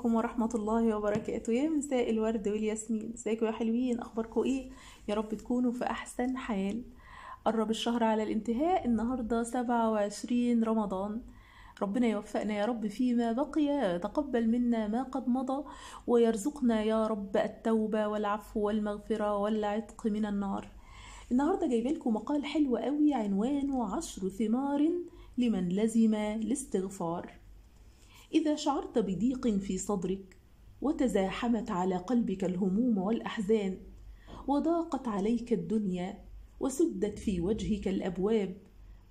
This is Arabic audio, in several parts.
عليكم ورحمة الله وبركاته يا مساء الورد والياسمين ازيكم يا حلوين اخباركم ايه يا رب تكونوا في احسن حال قرب الشهر على الانتهاء النهاردة 27 رمضان ربنا يوفقنا يا رب فيما بقي تقبل منا ما قد مضى ويرزقنا يا رب التوبة والعفو والمغفرة والعتق من النار النهاردة لكم مقال حلو قوي عنوانه عشر ثمار لمن لزم الاستغفار إذا شعرت بضيق في صدرك وتزاحمت على قلبك الهموم والأحزان وضاقت عليك الدنيا وسدت في وجهك الأبواب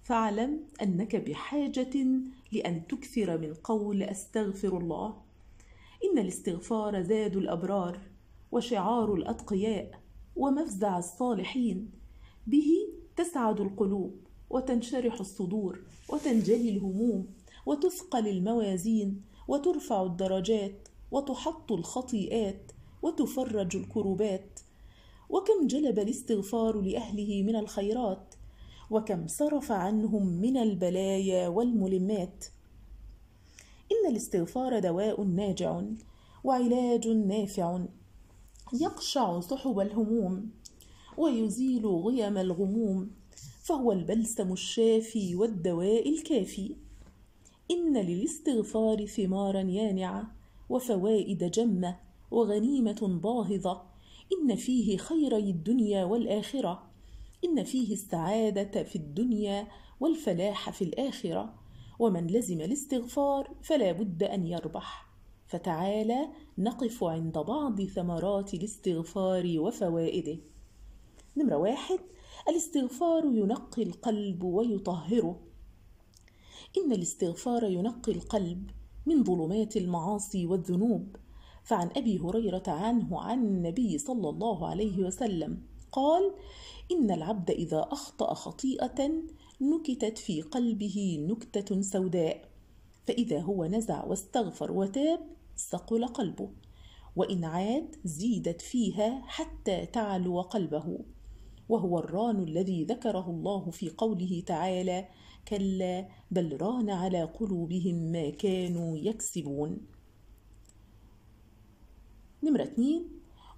فاعلم أنك بحاجة لأن تكثر من قول أستغفر الله إن الاستغفار زاد الأبرار وشعار الأتقياء ومفزع الصالحين به تسعد القلوب وتنشرح الصدور وتنجلي الهموم وتثقل الموازين وترفع الدرجات وتحط الخطيئات وتفرج الكروبات وكم جلب الاستغفار لاهله من الخيرات وكم صرف عنهم من البلايا والملمات ان الاستغفار دواء ناجع وعلاج نافع يقشع سحب الهموم ويزيل غيم الغموم فهو البلسم الشافي والدواء الكافي إن للاستغفار ثمارا يانعة وفوائد جمة وغنيمة باهظة إن فيه خيري الدنيا والآخرة إن فيه السعادة في الدنيا والفلاح في الآخرة ومن لزم الاستغفار فلا بد أن يربح فتعالى نقف عند بعض ثمرات الاستغفار وفوائده نمرة واحد الاستغفار ينقي القلب ويطهره إن الاستغفار ينقي القلب من ظلمات المعاصي والذنوب فعن أبي هريرة عنه عن النبي صلى الله عليه وسلم قال إن العبد إذا أخطأ خطيئة نكتت في قلبه نكتة سوداء فإذا هو نزع واستغفر وتاب ثقل قلبه وإن عاد زيدت فيها حتى تعلو قلبه وهو الران الذي ذكره الله في قوله تعالى كلا بل ران على قلوبهم ما كانوا يكسبون نمرة اتنين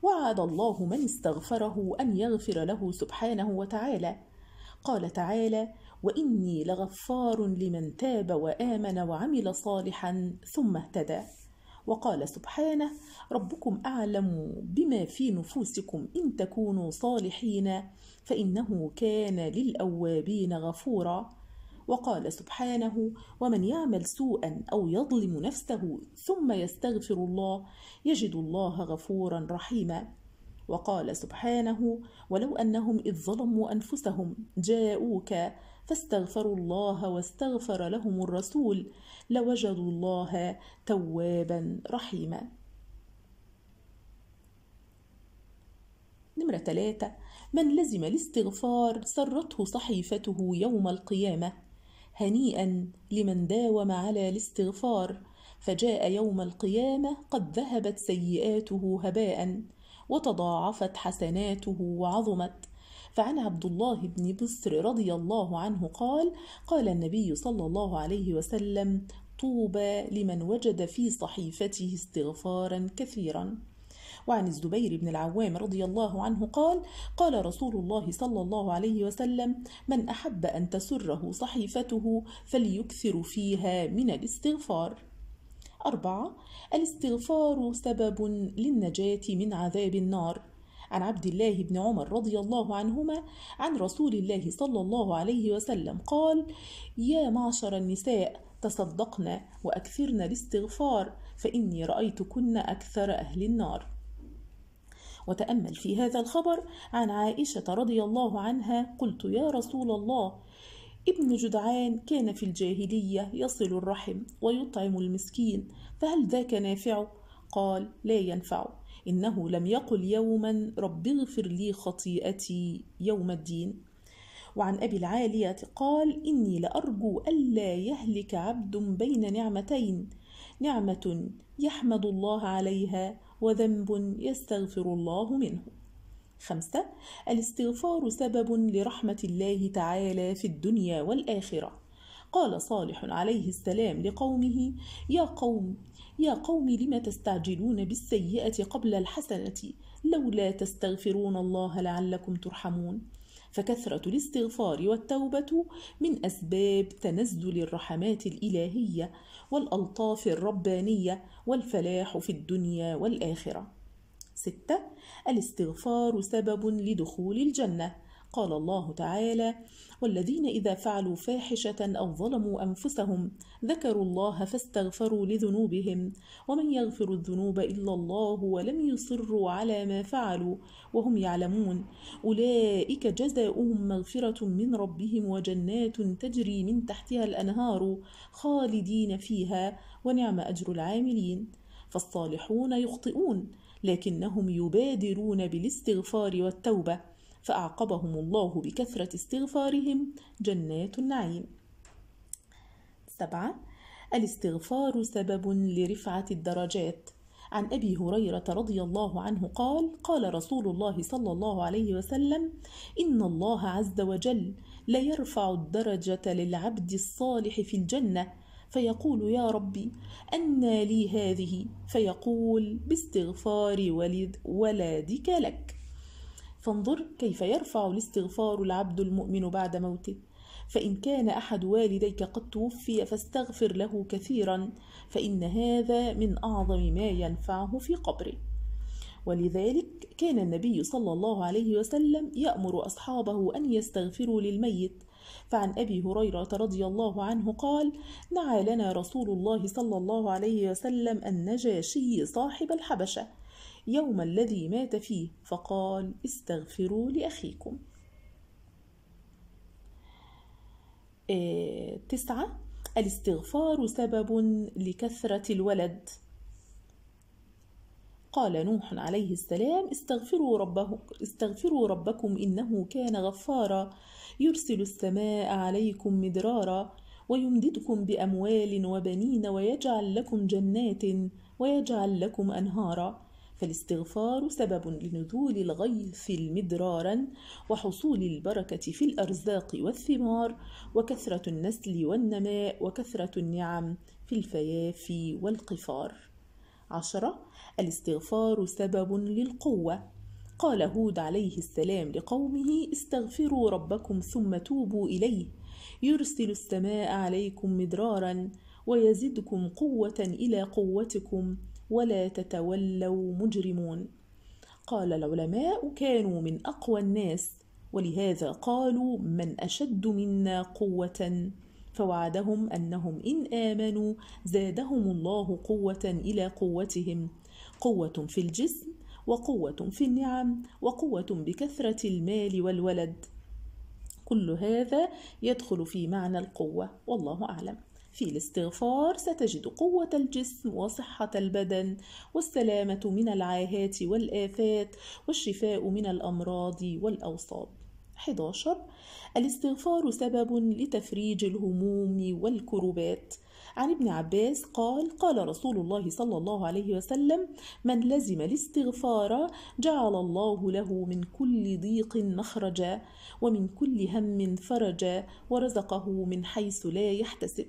وعد الله من استغفره أن يغفر له سبحانه وتعالى قال تعالى وإني لغفار لمن تاب وآمن وعمل صالحا ثم اهتدى وقال سبحانه ربكم اعلم بما في نفوسكم ان تكونوا صالحين فانه كان للاوابين غفورا وقال سبحانه ومن يعمل سوءا أو يظلم نفسه ثم يستغفر الله يجد الله غفورا رحيما وقال سبحانه ولو أنهم إذ ظلموا أنفسهم جاءوك فاستغفروا الله واستغفر لهم الرسول لوجدوا الله توابا رحيما نمرة ثلاثة من لزم الاستغفار سرته صحيفته يوم القيامة هنيئا لمن داوم على الاستغفار فجاء يوم القيامة قد ذهبت سيئاته هباء وتضاعفت حسناته وعظمت فعن عبد الله بن بسر رضي الله عنه قال قال النبي صلى الله عليه وسلم طوبى لمن وجد في صحيفته استغفارا كثيرا وعن الزبير بن العوام رضي الله عنه قال قال رسول الله صلى الله عليه وسلم من أحب أن تسره صحيفته فليكثر فيها من الاستغفار أربعة الاستغفار سبب للنجاة من عذاب النار عن عبد الله بن عمر رضي الله عنهما عن رسول الله صلى الله عليه وسلم قال يا معشر النساء تصدقنا وأكثرنا الاستغفار فإني رأيتكن أكثر أهل النار وتأمل في هذا الخبر عن عائشة رضي الله عنها قلت يا رسول الله ابن جدعان كان في الجاهلية يصل الرحم ويطعم المسكين فهل ذاك نافع؟ قال لا ينفع إنه لم يقل يوما رب اغفر لي خطيئتي يوم الدين وعن أبي العالية قال إني لأرجو ألا يهلك عبد بين نعمتين نعمة يحمد الله عليها وذنب يستغفر الله منه خمسة الاستغفار سبب لرحمة الله تعالى في الدنيا والآخرة قال صالح عليه السلام لقومه يا قوم يا قوم لم تستعجلون بالسيئة قبل الحسنة لولا تستغفرون الله لعلكم ترحمون فكثرة الاستغفار والتوبة من أسباب تنزل الرحمات الإلهية والألطاف الربانية والفلاح في الدنيا والآخرة ستة الاستغفار سبب لدخول الجنة قال الله تعالى والذين إذا فعلوا فاحشة أو ظلموا أنفسهم ذكروا الله فاستغفروا لذنوبهم ومن يغفر الذنوب إلا الله ولم يصروا على ما فعلوا وهم يعلمون أولئك جزاؤهم مغفرة من ربهم وجنات تجري من تحتها الأنهار خالدين فيها ونعم أجر العاملين فالصالحون يخطئون لكنهم يبادرون بالاستغفار والتوبه فأعقبهم الله بكثرة استغفارهم جنات النعيم سبعة الاستغفار سبب لرفعة الدرجات عن ابي هريره رضي الله عنه قال قال رسول الله صلى الله عليه وسلم ان الله عز وجل ليرفع الدرجه للعبد الصالح في الجنه فيقول يا ربي انى لي هذه فيقول باستغفار ولد ولادك لك فانظر كيف يرفع الاستغفار العبد المؤمن بعد موته فإن كان أحد والديك قد توفي فاستغفر له كثيرا فإن هذا من أعظم ما ينفعه في قبره ولذلك كان النبي صلى الله عليه وسلم يأمر أصحابه أن يستغفروا للميت فعن أبي هريرة رضي الله عنه قال دعا لنا رسول الله صلى الله عليه وسلم النجاشي صاحب الحبشة يوم الذي مات فيه فقال استغفروا لأخيكم آه، تسعة الاستغفار سبب لكثرة الولد قال نوح عليه السلام استغفروا ربه استغفروا ربكم إنه كان غفارا يرسل السماء عليكم مدرارا ويمددكم بأموال وبنين ويجعل لكم جنات ويجعل لكم أنهارا فالاستغفار سبب لنزول الغيث مدرارا وحصول البركة في الأرزاق والثمار وكثرة النسل والنماء وكثرة النعم في الفيافي والقفار عشرة الاستغفار سبب للقوة قال هود عليه السلام لقومه استغفروا ربكم ثم توبوا إليه يرسل السماء عليكم مدرارا ويزدكم قوة إلى قوتكم ولا تتولوا مجرمون قال العلماء كانوا من أقوى الناس ولهذا قالوا من أشد منا قوة فوعدهم أنهم إن آمنوا زادهم الله قوة إلى قوتهم قوة في الجسم وقوة في النعم وقوة بكثرة المال والولد كل هذا يدخل في معنى القوة والله أعلم في الاستغفار ستجد قوة الجسم وصحة البدن والسلامة من العاهات والآفات والشفاء من الأمراض والأوصاب 11 الاستغفار سبب لتفريج الهموم والكروبات عن ابن عباس قال قال رسول الله صلى الله عليه وسلم من لزم الاستغفار جعل الله له من كل ضيق مخرجا ومن كل هم فرجا ورزقه من حيث لا يحتسب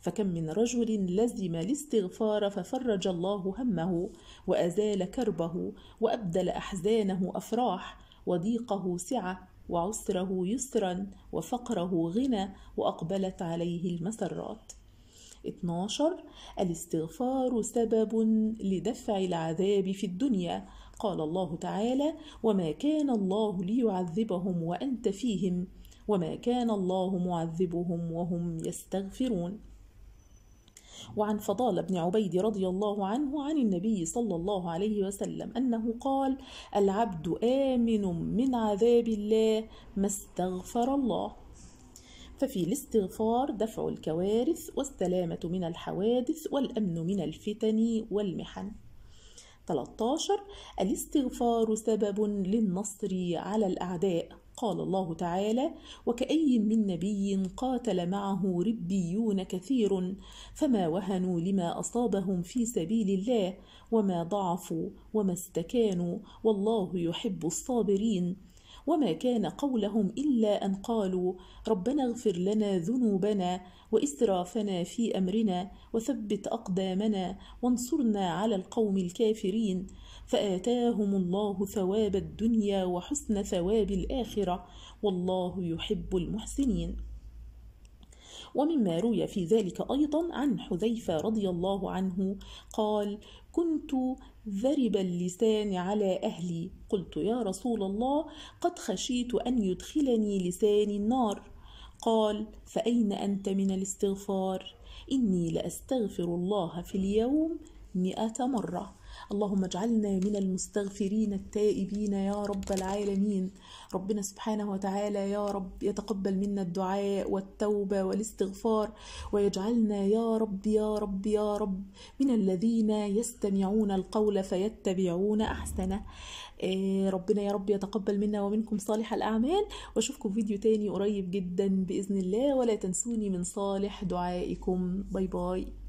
فكم من رجل لزم الاستغفار ففرج الله همه وازال كربه وابدل احزانه افراح وضيقه سعه وعسره يسرا وفقره غنى واقبلت عليه المسرات 12 الاستغفار سبب لدفع العذاب في الدنيا قال الله تعالى وما كان الله ليعذبهم وأنت فيهم وما كان الله معذبهم وهم يستغفرون وعن فضال بن عبيد رضي الله عنه عن النبي صلى الله عليه وسلم أنه قال العبد آمن من عذاب الله ما استغفر الله ففي الاستغفار دفع الكوارث والسلامة من الحوادث والأمن من الفتن والمحن 13 الاستغفار سبب للنصر على الأعداء قال الله تعالى وكأي من نبي قاتل معه ربيون كثير فما وهنوا لما أصابهم في سبيل الله وما ضعفوا وما استكانوا والله يحب الصابرين وما كان قولهم إلا أن قالوا ربنا اغفر لنا ذنوبنا وإسرافنا في أمرنا وثبت أقدامنا وانصرنا على القوم الكافرين فآتاهم الله ثواب الدنيا وحسن ثواب الآخرة والله يحب المحسنين ومما روي في ذلك أيضا عن حذيفة رضي الله عنه قال كنت ذرب اللسان على أهلي قلت يا رسول الله قد خشيت أن يدخلني لساني النار قال فأين أنت من الاستغفار إني لأستغفر الله في اليوم مئة مرة اللهم اجعلنا من المستغفرين التائبين يا رب العالمين ربنا سبحانه وتعالى يا رب يتقبل منا الدعاء والتوبة والاستغفار ويجعلنا يا رب يا رب يا رب من الذين يستمعون القول فيتبعون أحسنه آه، ربنا يا رب يتقبل منا ومنكم صالح الأعمال واشوفكم فيديو تاني قريب جدا بإذن الله ولا تنسوني من صالح دعائكم باي باي